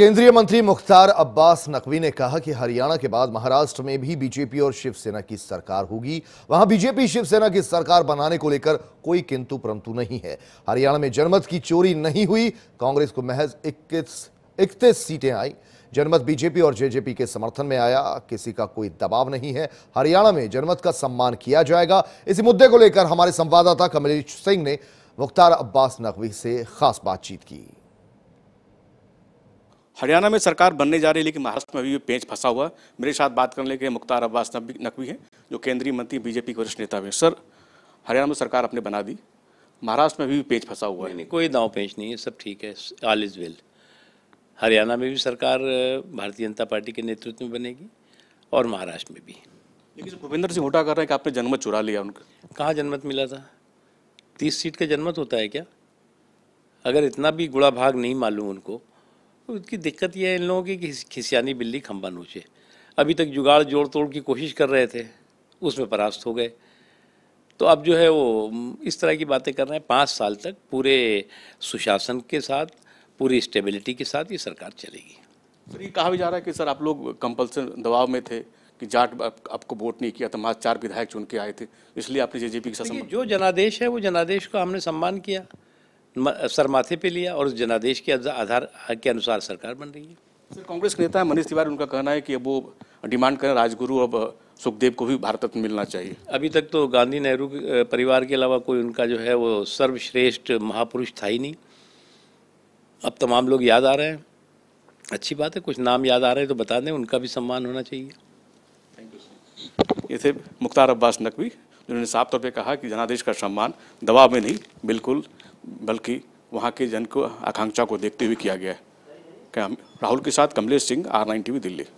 केंद्रीय मंत्री मुख्तार अब्बास नकवी ने कहा कि हरियाणा के बाद महाराष्ट्र में भी बीजेपी और शिवसेना की सरकार होगी वहां बीजेपी शिवसेना की सरकार बनाने को लेकर कोई किंतु परंतु नहीं है हरियाणा में जनमत की चोरी नहीं हुई कांग्रेस को महज इक्कीस इकतीस सीटें आई जनमत बीजेपी और जेजेपी के समर्थन में आया किसी का कोई दबाव नहीं है हरियाणा में जनमत का सम्मान किया जाएगा इसी मुद्दे को लेकर हमारे संवाददाता कमलेश सिंह ने मुख्तार अब्बास नकवी से खास बातचीत की हरियाणा में सरकार बनने जा रही है लेकिन महाराष्ट्र में अभी भी पेंच फंसा हुआ मेरे साथ बात करने के मुख्तार अब्बास नकवी हैं जो केंद्रीय मंत्री बीजेपी के वरिष्ठ नेता हुए सर हरियाणा में सरकार अपने बना दी महाराष्ट्र में अभी भी पेंच फंसा हुआ है नहीं कोई दाव पेंच नहीं है सब ठीक है ऑल इज़ वेल हरियाणा में भी सरकार भारतीय जनता पार्टी के नेतृत्व में बनेगी और महाराष्ट्र में भी लेकिन भूपेंद्र सिंह हुडा कर रहे हैं कि आपने जनमत चुरा लिया उनका कहाँ जनमत मिला था तीस सीट का जनमत होता है क्या अगर इतना भी गुड़ा भाग नहीं मालूम उनको उसकी दिक्कत यह है इन लोगों की कि खिसियानी बिल्ली खम्बा नोचे अभी तक जुगाड़ जोड़ तोड़ की कोशिश कर रहे थे उसमें परास्त हो गए तो अब जो है वो इस तरह की बातें कर रहे हैं पाँच साल तक पूरे सुशासन के साथ पूरी स्टेबिलिटी के साथ ये सरकार चलेगी सर ये कहा भी जा रहा है कि सर आप लोग कंपल्सन दबाव में थे कि जाट आपको वोट नहीं किया तो मात्र चार विधायक चुन के आए थे इसलिए आपने पी के साथ तो जो जनादेश है वो जनादेश को हमने सम्मान किया सर माथे पे लिया और उस जनादेश के आधार के अनुसार सरकार बन रही है सर कांग्रेस के नेता मनीष तिवारी उनका कहना है कि अब वो डिमांड करें राजगुरु अब सुखदेव को भी भारत रत्न मिलना चाहिए अभी तक तो गांधी नेहरू परिवार के अलावा कोई उनका जो है वो सर्वश्रेष्ठ महापुरुष था ही नहीं अब तमाम लोग याद आ रहे हैं अच्छी बात है कुछ नाम याद आ रहे हैं तो बता दें उनका भी सम्मान होना चाहिए थैंक यू ये थे मुख्तार अब्बास नकवी जिन्होंने साफ तौर पर कहा कि जनादेश का सम्मान दबाव में नहीं बिल्कुल बल्कि वहाँ के जन को आकांक्षा को देखते हुए किया गया है राहुल के साथ Kamlesh Singh R nine TV Delhi